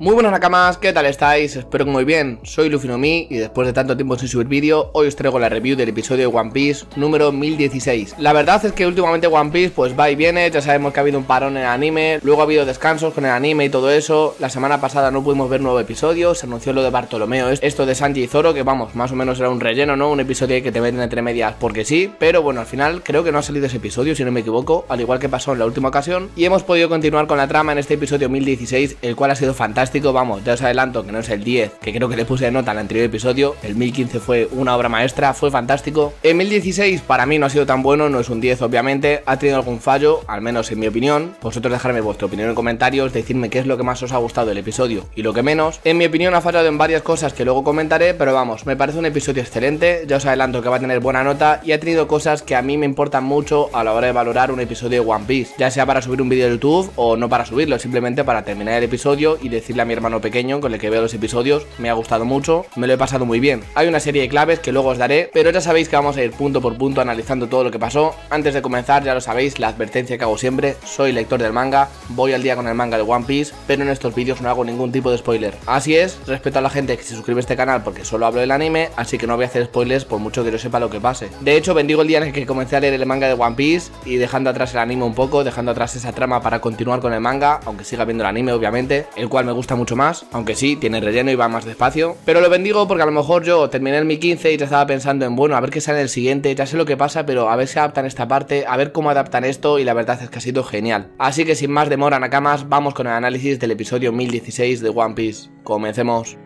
Muy buenas nakamas, ¿qué tal estáis? Espero que muy bien, soy Lufinomi y después de tanto tiempo sin subir vídeo, hoy os traigo la review del episodio de One Piece número 1016. La verdad es que últimamente One Piece pues va y viene, ya sabemos que ha habido un parón en el anime, luego ha habido descansos con el anime y todo eso, la semana pasada no pudimos ver nuevo episodio, se anunció lo de Bartolomeo, esto de Sanji y Zoro, que vamos, más o menos era un relleno, ¿no? Un episodio que te meten entre medias porque sí, pero bueno, al final creo que no ha salido ese episodio, si no me equivoco, al igual que pasó en la última ocasión, y hemos podido continuar con la trama en este episodio 1016, el cual ha sido fantástico fantástico, vamos, ya os adelanto que no es el 10, que creo que le puse de nota al anterior episodio, el 1015 fue una obra maestra, fue fantástico. El 1016 para mí no ha sido tan bueno, no es un 10 obviamente, ha tenido algún fallo, al menos en mi opinión. Vosotros dejarme vuestra opinión en comentarios, decidme qué es lo que más os ha gustado del episodio y lo que menos. En mi opinión ha fallado en varias cosas que luego comentaré, pero vamos, me parece un episodio excelente, ya os adelanto que va a tener buena nota y ha tenido cosas que a mí me importan mucho a la hora de valorar un episodio de One Piece, ya sea para subir un vídeo de YouTube o no para subirlo, simplemente para terminar el episodio y decir a mi hermano pequeño, con el que veo los episodios, me ha gustado mucho, me lo he pasado muy bien. Hay una serie de claves que luego os daré, pero ya sabéis que vamos a ir punto por punto analizando todo lo que pasó. Antes de comenzar, ya lo sabéis, la advertencia que hago siempre, soy lector del manga, voy al día con el manga de One Piece, pero en estos vídeos no hago ningún tipo de spoiler. Así es, respeto a la gente que se suscribe a este canal porque solo hablo del anime, así que no voy a hacer spoilers por mucho que yo sepa lo que pase. De hecho, bendigo el día en el que comencé a leer el manga de One Piece y dejando atrás el anime un poco, dejando atrás esa trama para continuar con el manga, aunque siga viendo el anime obviamente, el cual me gusta gusta mucho más, aunque sí, tiene relleno y va más despacio. Pero lo bendigo porque a lo mejor yo terminé el Mi 15 y ya estaba pensando en, bueno, a ver qué sale en el siguiente, ya sé lo que pasa, pero a ver si adaptan esta parte, a ver cómo adaptan esto y la verdad es que ha sido genial. Así que sin más demora, Nakamas, vamos con el análisis del episodio 1016 de One Piece. Comencemos.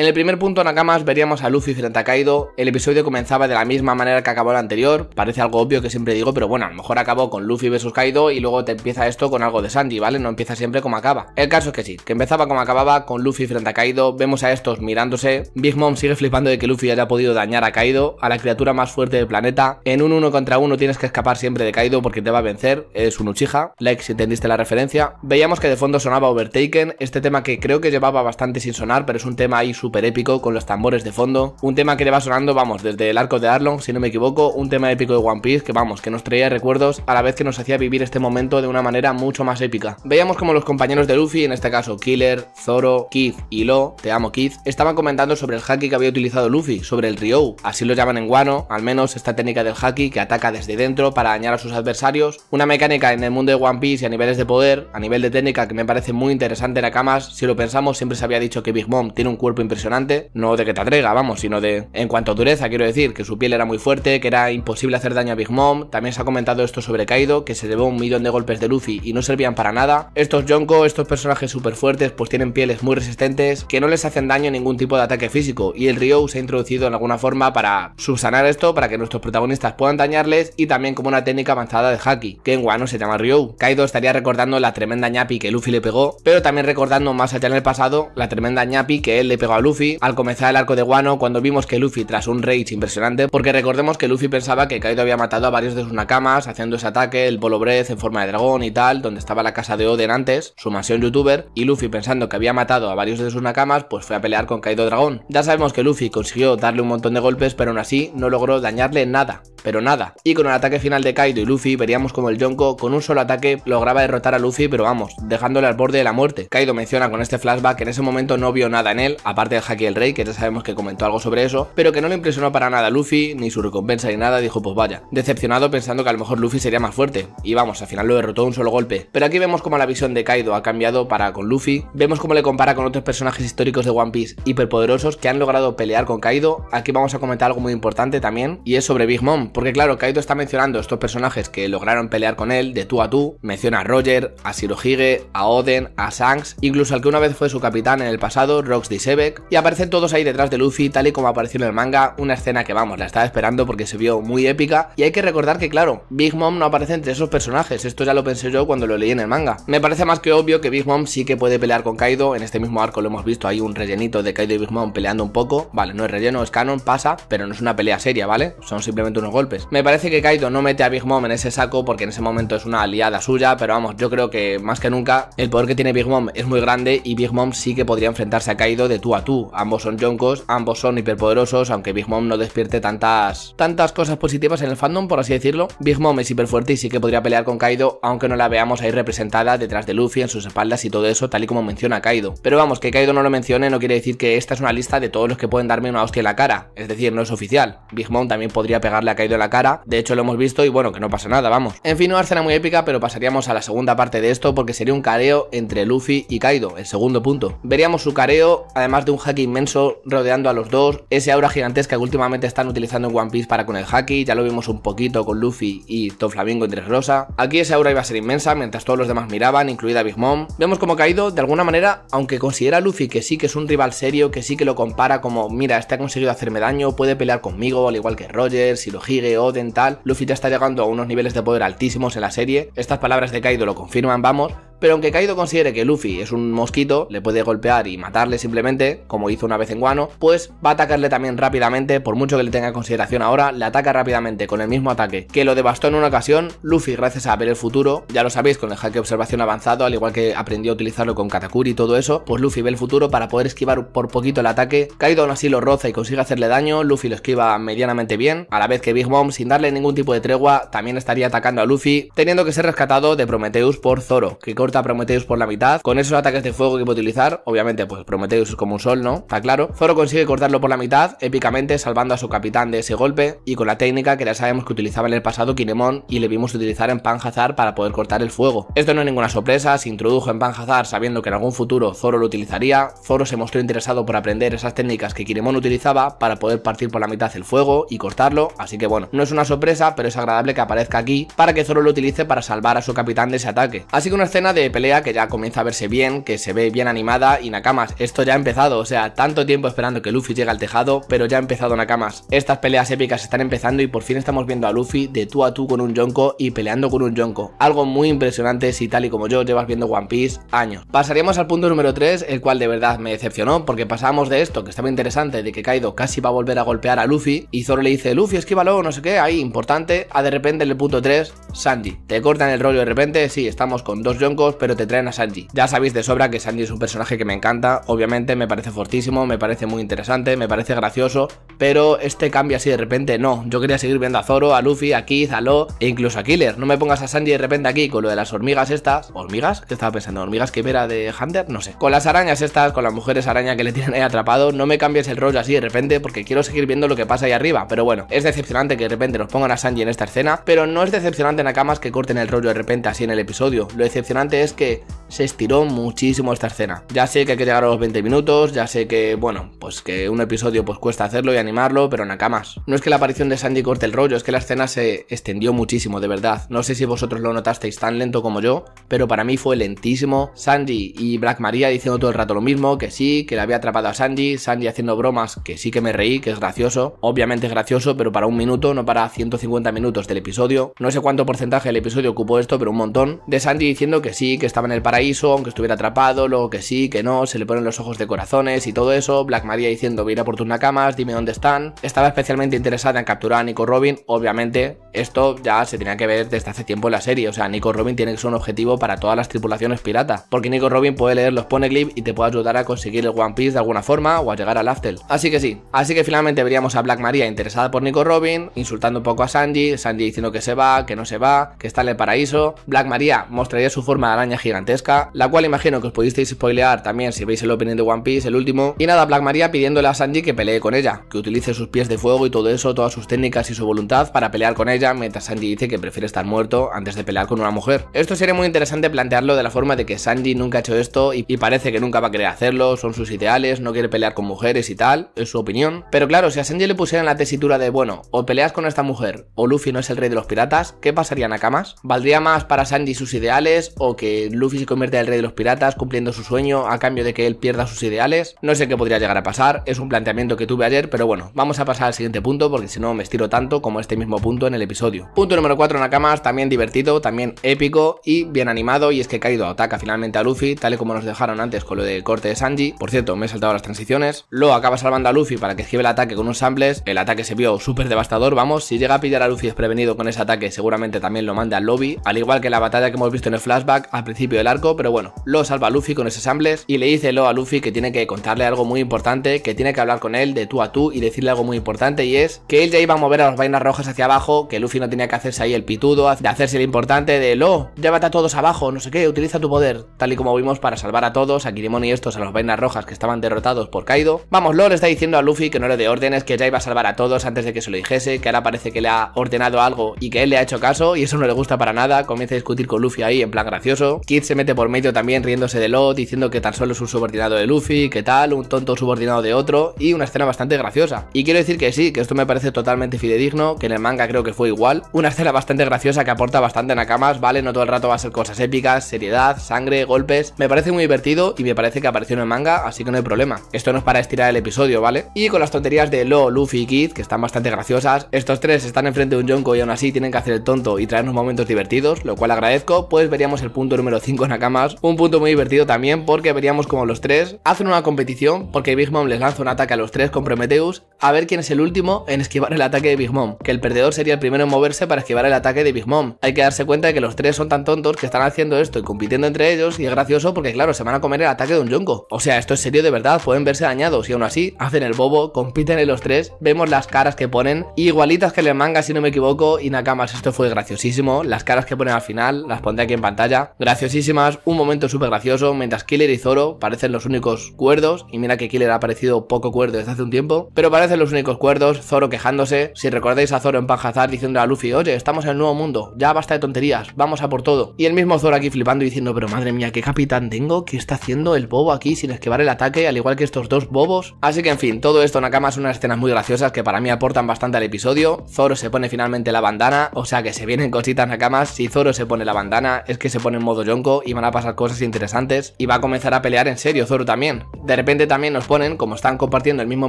En el primer punto Nakamas veríamos a Luffy frente a Kaido, el episodio comenzaba de la misma manera que acabó el anterior, parece algo obvio que siempre digo, pero bueno, a lo mejor acabó con Luffy versus Kaido y luego te empieza esto con algo de Sandy, ¿vale? No empieza siempre como acaba. El caso es que sí, que empezaba como acababa, con Luffy frente a Kaido, vemos a estos mirándose, Big Mom sigue flipando de que Luffy haya podido dañar a Kaido, a la criatura más fuerte del planeta, en un uno contra uno tienes que escapar siempre de Kaido porque te va a vencer, es un Uchiha, like si entendiste la referencia. Veíamos que de fondo sonaba Overtaken, este tema que creo que llevaba bastante sin sonar, pero es un tema ahí súper épico con los tambores de fondo. Un tema que le va sonando, vamos, desde el arco de Arlong, si no me equivoco, un tema épico de One Piece que, vamos, que nos traía recuerdos a la vez que nos hacía vivir este momento de una manera mucho más épica. Veíamos como los compañeros de Luffy, en este caso Killer, Zoro, Keith y Lo, te amo Keith, estaban comentando sobre el haki que había utilizado Luffy, sobre el Ryo, así lo llaman en guano al menos esta técnica del haki que ataca desde dentro para dañar a sus adversarios, una mecánica en el mundo de One Piece y a niveles de poder, a nivel de técnica que me parece muy interesante en Akamas, si lo pensamos siempre se había dicho que Big Mom tiene un cuerpo impresionante impresionante, no de que te atrega, vamos, sino de en cuanto a dureza, quiero decir, que su piel era muy fuerte, que era imposible hacer daño a Big Mom, también se ha comentado esto sobre Kaido, que se llevó un millón de golpes de Luffy y no servían para nada. Estos Yonko, estos personajes súper fuertes, pues tienen pieles muy resistentes, que no les hacen daño ningún tipo de ataque físico, y el Ryo se ha introducido en alguna forma para subsanar esto, para que nuestros protagonistas puedan dañarles, y también como una técnica avanzada de Haki, que en Wano se llama Ryo. Kaido estaría recordando la tremenda ñapi que Luffy le pegó, pero también recordando más allá en el pasado la tremenda ñapi que él le pegó a Luffy Luffy al comenzar el arco de Wano cuando vimos que Luffy tras un rage impresionante, porque recordemos que Luffy pensaba que Kaido había matado a varios de sus nakamas haciendo ese ataque, el Bolo Breath en forma de dragón y tal, donde estaba la casa de Oden antes, su mansión youtuber, y Luffy pensando que había matado a varios de sus nakamas, pues fue a pelear con Kaido Dragón. Ya sabemos que Luffy consiguió darle un montón de golpes, pero aún así no logró dañarle nada, pero nada. Y con el ataque final de Kaido y Luffy veríamos como el Yonko con un solo ataque lograba derrotar a Luffy, pero vamos, dejándole al borde de la muerte. Kaido menciona con este flashback que en ese momento no vio nada en él, aparte de de Haki el Rey, que ya sabemos que comentó algo sobre eso, pero que no le impresionó para nada a Luffy, ni su recompensa ni nada, dijo pues vaya. Decepcionado pensando que a lo mejor Luffy sería más fuerte, y vamos, al final lo derrotó un solo golpe. Pero aquí vemos cómo la visión de Kaido ha cambiado para con Luffy, vemos cómo le compara con otros personajes históricos de One Piece hiperpoderosos que han logrado pelear con Kaido, aquí vamos a comentar algo muy importante también, y es sobre Big Mom, porque claro, Kaido está mencionando estos personajes que lograron pelear con él de tú a tú, menciona a Roger, a Shirohige, a Oden, a Shanks, incluso al que una vez fue su capitán en el pasado, Rox Disebek, y aparecen todos ahí detrás de Luffy tal y como apareció en el manga, una escena que vamos, la estaba esperando porque se vio muy épica y hay que recordar que claro, Big Mom no aparece entre esos personajes, esto ya lo pensé yo cuando lo leí en el manga. Me parece más que obvio que Big Mom sí que puede pelear con Kaido, en este mismo arco lo hemos visto, hay un rellenito de Kaido y Big Mom peleando un poco, vale, no es relleno, es canon, pasa, pero no es una pelea seria, ¿vale? Son simplemente unos golpes. Me parece que Kaido no mete a Big Mom en ese saco porque en ese momento es una aliada suya, pero vamos, yo creo que más que nunca el poder que tiene Big Mom es muy grande y Big Mom sí que podría enfrentarse a Kaido de tú a tú. Ambos son yoncos, ambos son hiperpoderosos, aunque Big Mom no despierte tantas, tantas cosas positivas en el fandom, por así decirlo. Big Mom es hiperfuerte y sí que podría pelear con Kaido, aunque no la veamos ahí representada detrás de Luffy, en sus espaldas y todo eso, tal y como menciona Kaido. Pero vamos, que Kaido no lo mencione no quiere decir que esta es una lista de todos los que pueden darme una hostia en la cara. Es decir, no es oficial. Big Mom también podría pegarle a Kaido en la cara. De hecho, lo hemos visto y bueno, que no pasa nada, vamos. En fin, una escena muy épica, pero pasaríamos a la segunda parte de esto porque sería un careo entre Luffy y Kaido, el segundo punto. Veríamos su careo, además de un un haki inmenso rodeando a los dos, ese aura gigantesca que últimamente están utilizando en One Piece para con el haki, ya lo vimos un poquito con Luffy y Toflamingo en Rosa. Aquí esa aura iba a ser inmensa mientras todos los demás miraban, incluida Big Mom. Vemos como Kaido, de alguna manera, aunque considera Luffy que sí que es un rival serio, que sí que lo compara como, mira, este ha conseguido hacerme daño, puede pelear conmigo, al igual que Rogers, Hirohige, Oden, tal, Luffy ya está llegando a unos niveles de poder altísimos en la serie. Estas palabras de Kaido lo confirman, vamos, pero aunque Kaido considere que Luffy es un mosquito, le puede golpear y matarle simplemente, como hizo una vez en Guano, pues va a atacarle también rápidamente, por mucho que le tenga consideración ahora, le ataca rápidamente con el mismo ataque que lo devastó en una ocasión, Luffy gracias a ver el futuro, ya lo sabéis con el hack de observación avanzado, al igual que aprendió a utilizarlo con Katakuri y todo eso, pues Luffy ve el futuro para poder esquivar por poquito el ataque, Kaido aún así lo roza y consigue hacerle daño, Luffy lo esquiva medianamente bien, a la vez que Big Mom sin darle ningún tipo de tregua también estaría atacando a Luffy, teniendo que ser rescatado de Prometheus por Zoro, que con corta Prometheus por la mitad. Con esos ataques de fuego que puede utilizar, obviamente, pues Prometheus es como un sol, ¿no? Está claro. Zoro consigue cortarlo por la mitad, épicamente salvando a su capitán de ese golpe y con la técnica que ya sabemos que utilizaba en el pasado Kinemon y le vimos utilizar en Panhazar para poder cortar el fuego. Esto no es ninguna sorpresa, se introdujo en Panhazar sabiendo que en algún futuro Zoro lo utilizaría. Zoro se mostró interesado por aprender esas técnicas que Kinemon utilizaba para poder partir por la mitad el fuego y cortarlo, así que bueno, no es una sorpresa, pero es agradable que aparezca aquí para que Zoro lo utilice para salvar a su capitán de ese ataque. Así que una escena de de pelea que ya comienza a verse bien, que se ve bien animada y Nakamas, esto ya ha empezado, o sea, tanto tiempo esperando que Luffy llegue al tejado, pero ya ha empezado Nakamas. Estas peleas épicas están empezando y por fin estamos viendo a Luffy de tú a tú con un Yonko y peleando con un Yonko, algo muy impresionante si tal y como yo llevas viendo One Piece años. Pasaríamos al punto número 3, el cual de verdad me decepcionó porque pasamos de esto, que estaba interesante, de que Kaido casi va a volver a golpear a Luffy y Zoro le dice, Luffy, esquívalo, no sé qué, ahí, importante, a de repente en el punto 3, Sandy te cortan el rollo de repente, sí, estamos con dos Yonkos pero te traen a Sanji. Ya sabéis de sobra que Sanji es un personaje que me encanta, obviamente me parece fortísimo, me parece muy interesante, me parece gracioso, pero este cambia así de repente no. Yo quería seguir viendo a Zoro, a Luffy, a Keith, a Lo e incluso a Killer. No me pongas a Sanji de repente aquí con lo de las hormigas estas. ¿Hormigas? ¿Qué estaba pensando? ¿Hormigas que verá de Hunter? No sé. Con las arañas estas, con las mujeres araña que le tienen ahí atrapado, no me cambies el rollo así de repente porque quiero seguir viendo lo que pasa ahí arriba. Pero bueno, es decepcionante que de repente nos pongan a Sanji en esta escena, pero no es decepcionante Nakamas que corten el rollo de repente así en el episodio. Lo decepcionante es que se estiró muchísimo esta escena. Ya sé que hay que llegar a los 20 minutos, ya sé que, bueno, pues que un episodio pues cuesta hacerlo y animarlo, pero nada más No es que la aparición de Sandy corte el rollo, es que la escena se extendió muchísimo, de verdad. No sé si vosotros lo notasteis tan lento como yo, pero para mí fue lentísimo. Sandy y Black Maria diciendo todo el rato lo mismo, que sí, que le había atrapado a Sandy, Sandy haciendo bromas, que sí que me reí, que es gracioso. Obviamente es gracioso, pero para un minuto, no para 150 minutos del episodio. No sé cuánto porcentaje del episodio ocupó esto, pero un montón. De Sandy diciendo que sí, que estaba en el paraíso paraíso, aunque estuviera atrapado, luego que sí, que no, se le ponen los ojos de corazones y todo eso, Black Maria diciendo, mira por tus nakamas, dime dónde están. Estaba especialmente interesada en capturar a Nico Robin, obviamente esto ya se tenía que ver desde hace tiempo en la serie, o sea, Nico Robin tiene que ser un objetivo para todas las tripulaciones piratas porque Nico Robin puede leer los clips y te puede ayudar a conseguir el One Piece de alguna forma o a llegar al Aftel. Así que sí, así que finalmente veríamos a Black Maria interesada por Nico Robin, insultando un poco a Sanji, Sanji diciendo que se va, que no se va, que está en el paraíso, Black Maria mostraría su forma de araña gigantesca la cual imagino que os pudisteis spoilear también si veis el opening de One Piece, el último. Y nada, Black Maria pidiéndole a Sanji que pelee con ella, que utilice sus pies de fuego y todo eso, todas sus técnicas y su voluntad para pelear con ella, mientras Sanji dice que prefiere estar muerto antes de pelear con una mujer. Esto sería muy interesante plantearlo de la forma de que Sanji nunca ha hecho esto y, parece que nunca va a querer hacerlo, son sus ideales, no quiere pelear con mujeres y tal, es su opinión. Pero claro, si a Sanji le pusieran la tesitura de, bueno, o peleas con esta mujer o Luffy no es el rey de los piratas, ¿qué pasaría Nakamas? ¿Valdría más para Sanji sus ideales o que Luffy se convierte al rey de los piratas cumpliendo su sueño a cambio de que él pierda sus ideales. No sé qué podría llegar a pasar, es un planteamiento que tuve ayer, pero bueno, vamos a pasar al siguiente punto porque si no me estiro tanto como este mismo punto en el episodio. Punto número 4, Nakamas, también divertido, también épico y bien animado y es que Kaido ataca finalmente a Luffy, tal y como nos dejaron antes con lo de corte de Sanji. Por cierto, me he saltado las transiciones. Lo acaba salvando a Luffy para que esquive el ataque con un samples. El ataque se vio súper devastador, vamos, si llega a pillar a Luffy desprevenido con ese ataque seguramente también lo manda al lobby, al igual que la batalla que hemos visto en el flashback al principio del arco pero bueno, lo salva a Luffy con ese ambles y le dice lo a Luffy que tiene que contarle algo muy importante, que tiene que hablar con él de tú a tú y decirle algo muy importante y es que él ya iba a mover a las vainas rojas hacia abajo, que Luffy no tenía que hacerse ahí el pitudo, de hacerse el importante de lo, llévate a todos abajo, no sé qué, utiliza tu poder, tal y como vimos para salvar a todos, a Kirimon y estos a los vainas rojas que estaban derrotados por Kaido. Vamos, lo le está diciendo a Luffy que no le dé órdenes, que ya iba a salvar a todos antes de que se lo dijese, que ahora parece que le ha ordenado algo y que él le ha hecho caso y eso no le gusta para nada, comienza a discutir con Luffy ahí en plan gracioso. Kid se mete por medio también riéndose de Lo, diciendo que tan solo es un subordinado de Luffy, que tal, un tonto subordinado de otro, y una escena bastante graciosa. Y quiero decir que sí, que esto me parece totalmente fidedigno, que en el manga creo que fue igual. Una escena bastante graciosa que aporta bastante nakamas, ¿vale? No todo el rato va a ser cosas épicas, seriedad, sangre, golpes. Me parece muy divertido y me parece que apareció en el manga, así que no hay problema. Esto no es para estirar el episodio, ¿vale? Y con las tonterías de Lo, Luffy y Kid, que están bastante graciosas, estos tres están enfrente de un Yonko y aún así tienen que hacer el tonto y traernos momentos divertidos, lo cual agradezco, pues veríamos el punto número 5 en más, Un punto muy divertido también porque veríamos como los tres hacen una competición porque Big Mom les lanza un ataque a los tres con Prometheus a ver quién es el último en esquivar el ataque de Big Mom, que el perdedor sería el primero en moverse para esquivar el ataque de Big Mom. Hay que darse cuenta de que los tres son tan tontos que están haciendo esto y compitiendo entre ellos y es gracioso porque claro, se van a comer el ataque de un Yonko. O sea, esto es serio de verdad, pueden verse dañados y aún así hacen el bobo, compiten en los tres, vemos las caras que ponen, igualitas que el manga si no me equivoco, y Nakamas, esto fue graciosísimo, las caras que ponen al final, las pondré aquí en pantalla, graciosísimas, un momento súper gracioso, mientras Killer y Zoro parecen los únicos cuerdos, y mira que Killer ha parecido poco cuerdo desde hace un tiempo, pero parecen los únicos cuerdos, Zoro quejándose, si recordáis a Zoro en pajazar diciendo a Luffy, oye, estamos en el nuevo mundo, ya basta de tonterías, vamos a por todo. Y el mismo Zoro aquí flipando y diciendo, pero madre mía, qué capitán tengo, qué está haciendo el bobo aquí sin esquivar el ataque, al igual que estos dos bobos. Así que en fin, todo esto Nakama son unas escenas muy graciosas que para mí aportan bastante al episodio, Zoro se pone finalmente la bandana, o sea que se vienen cositas Nakamas, si Zoro se pone la bandana es que se pone en modo Yonko y van a pasar cosas interesantes y va a comenzar a pelear en serio Zoro también. De repente también nos ponen, como están compartiendo el mismo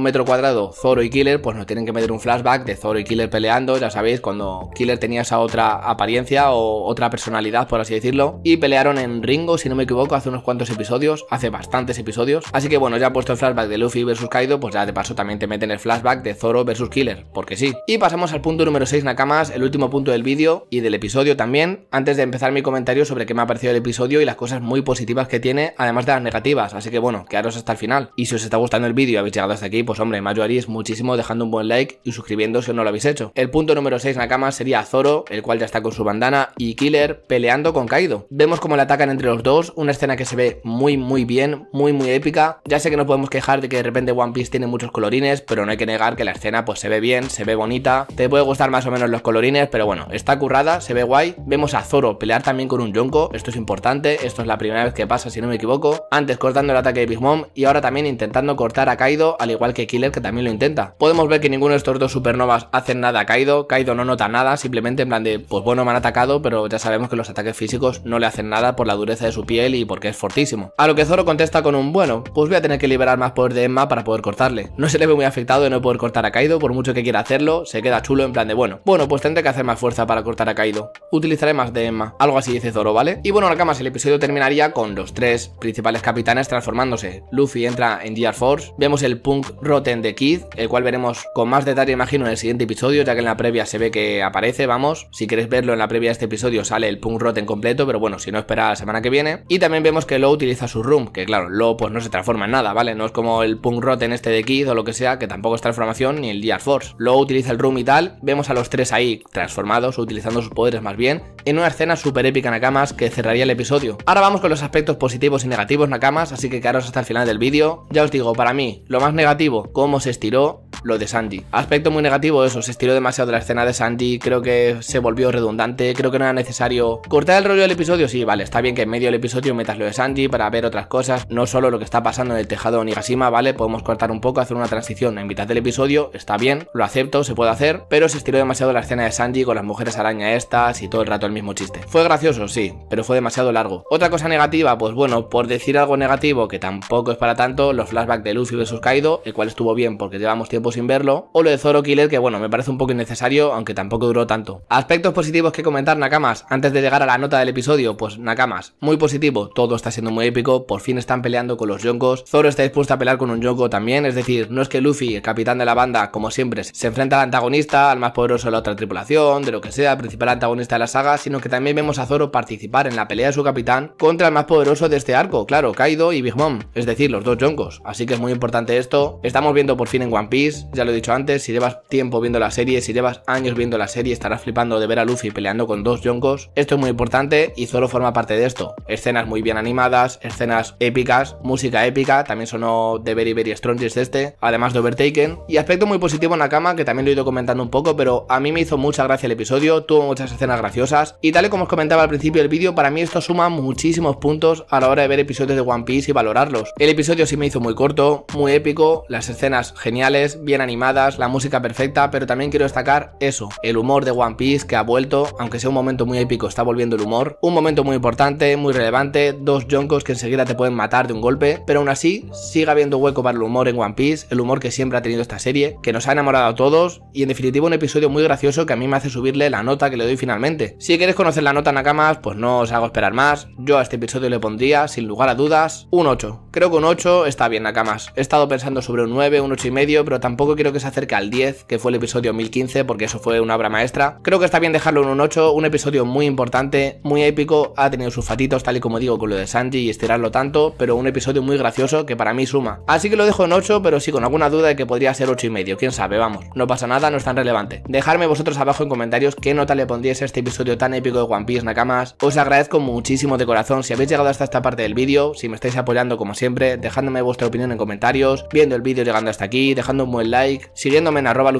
metro cuadrado Zoro y Killer, pues nos tienen que meter un flashback de Zoro y Killer peleando, ya sabéis, cuando Killer tenía esa otra apariencia o otra personalidad, por así decirlo, y pelearon en Ringo, si no me equivoco, hace unos cuantos episodios, hace bastantes episodios, así que bueno, ya puesto el flashback de Luffy versus Kaido, pues ya de paso también te meten el flashback de Zoro versus Killer, porque sí. Y pasamos al punto número 6 Nakamas, el último punto del vídeo y del episodio también, antes de empezar mi comentario sobre qué me ha parecido el episodio y las cosas muy positivas que tiene, además de las negativas. Así que bueno, quedaros hasta el final. Y si os está gustando el vídeo y habéis llegado hasta aquí, pues hombre, me ayudaréis muchísimo dejando un buen like y suscribiendo si no lo habéis hecho. El punto número 6 en cama sería Zoro, el cual ya está con su bandana, y Killer peleando con Kaido. Vemos cómo le atacan entre los dos, una escena que se ve muy muy bien, muy muy épica. Ya sé que no podemos quejar de que de repente One Piece tiene muchos colorines, pero no hay que negar que la escena pues se ve bien, se ve bonita. Te puede gustar más o menos los colorines, pero bueno, está currada, se ve guay. Vemos a Zoro pelear también con un Yonko, esto es importante esto es la primera vez que pasa si no me equivoco, antes cortando el ataque de Big Mom y ahora también intentando cortar a Kaido al igual que Killer que también lo intenta. Podemos ver que ninguno de estos dos supernovas hacen nada a Kaido, Kaido no nota nada, simplemente en plan de pues bueno me han atacado pero ya sabemos que los ataques físicos no le hacen nada por la dureza de su piel y porque es fortísimo. A lo que Zoro contesta con un bueno, pues voy a tener que liberar más poder de Emma para poder cortarle. No se le ve muy afectado de no poder cortar a Kaido, por mucho que quiera hacerlo, se queda chulo en plan de bueno, bueno pues tendré que hacer más fuerza para cortar a Kaido. Utilizaré más de Emma, algo así dice Zoro, ¿vale? Y bueno, la cama el episodio episodio terminaría con los tres principales capitanes transformándose. Luffy entra en Gear Force, vemos el punk rotten de Kid, el cual veremos con más detalle imagino en el siguiente episodio, ya que en la previa se ve que aparece, vamos. Si queréis verlo en la previa de este episodio sale el punk rotten completo, pero bueno, si no espera la semana que viene. Y también vemos que Lo utiliza su room, que claro, Lo pues no se transforma en nada, ¿vale? No es como el punk rotten este de Kid o lo que sea, que tampoco es transformación, ni el Gear Force. Lo utiliza el room y tal, vemos a los tres ahí transformados, utilizando sus poderes más bien, en una escena súper épica Nakamas que cerraría el episodio. Ahora vamos con los aspectos positivos y negativos Nakamas, así que quedaros hasta el final del vídeo. Ya os digo, para mí, lo más negativo, cómo se estiró, lo de Sandy. Aspecto muy negativo eso, se estiró demasiado la escena de Sandy. creo que se volvió redundante, creo que no era necesario. Cortar el rollo del episodio, sí, vale, está bien que en medio del episodio metas lo de Sandy para ver otras cosas, no solo lo que está pasando en el tejado de Onigashima, vale, podemos cortar un poco, hacer una transición en mitad del episodio, está bien, lo acepto, se puede hacer, pero se estiró demasiado la escena de Sandy con las mujeres araña estas y todo el rato el mismo chiste. Fue gracioso, sí, pero fue demasiado largo. Otra cosa negativa, pues bueno, por decir algo negativo, que tampoco es para tanto, los flashbacks de Luffy vs Kaido, el cual estuvo bien porque llevamos tiempo sin verlo, o lo de Zoro Killer, que bueno, me parece un poco innecesario, aunque tampoco duró tanto. Aspectos positivos que comentar, Nakamas, antes de llegar a la nota del episodio, pues Nakamas, muy positivo, todo está siendo muy épico, por fin están peleando con los Yonkos, Zoro está dispuesto a pelear con un Yonko también, es decir, no es que Luffy, el capitán de la banda, como siempre, se enfrenta al antagonista, al más poderoso de la otra tripulación, de lo que sea, el principal antagonista de la saga, sino que también vemos a Zoro participar en la pelea de su capitán contra el más poderoso de este arco, claro, Kaido y Big Mom, es decir, los dos Yonkos. Así que es muy importante esto. Estamos viendo por fin en One Piece, ya lo he dicho antes, si llevas tiempo viendo la serie, si llevas años viendo la serie, estarás flipando de ver a Luffy peleando con dos Yonkos. Esto es muy importante y Zoro forma parte de esto. Escenas muy bien animadas, escenas épicas, música épica, también sonó de Very Very Strongest este, además de Overtaken. Y aspecto muy positivo en la cama, que también lo he ido comentando un poco, pero a mí me hizo mucha gracia el episodio, tuvo muchas escenas graciosas y tal y como os comentaba al principio del vídeo, para mí esto suma muchísimos puntos a la hora de ver episodios de One Piece y valorarlos. El episodio sí me hizo muy corto, muy épico, las escenas geniales, bien animadas, la música perfecta, pero también quiero destacar eso, el humor de One Piece que ha vuelto, aunque sea un momento muy épico, está volviendo el humor. Un momento muy importante, muy relevante, dos Joncos que enseguida te pueden matar de un golpe, pero aún así sigue habiendo hueco para el humor en One Piece, el humor que siempre ha tenido esta serie, que nos ha enamorado a todos y en definitiva un episodio muy gracioso que a mí me hace subirle la nota que le doy finalmente quieres conocer la nota Nakamas, pues no os hago esperar más. Yo a este episodio le pondría, sin lugar a dudas, un 8. Creo que un 8 está bien Nakamas. He estado pensando sobre un 9, un 8 y medio, pero tampoco quiero que se acerque al 10, que fue el episodio 1015, porque eso fue una obra maestra. Creo que está bien dejarlo en un 8, un episodio muy importante, muy épico, ha tenido sus fatitos, tal y como digo, con lo de Sanji y estirarlo tanto, pero un episodio muy gracioso que para mí suma. Así que lo dejo en 8, pero sí con alguna duda de que podría ser 8 y medio, quién sabe, vamos. No pasa nada, no es tan relevante. Dejadme vosotros abajo en comentarios qué nota le pondríais a este episodio tan épico de One Piece, Nakamas. Os agradezco muchísimo de corazón si habéis llegado hasta esta parte del vídeo, si me estáis apoyando como siempre, dejándome vuestra opinión en comentarios, viendo el vídeo llegando hasta aquí, dejando un buen like, siguiéndome en arroba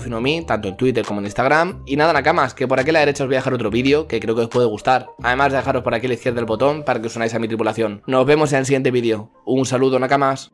tanto en Twitter como en Instagram. Y nada, Nakamas, que por aquí a la derecha os voy a dejar otro vídeo que creo que os puede gustar. Además, dejaros por aquí a la izquierda el botón para que os unáis a mi tripulación. Nos vemos en el siguiente vídeo. Un saludo, Nakamas.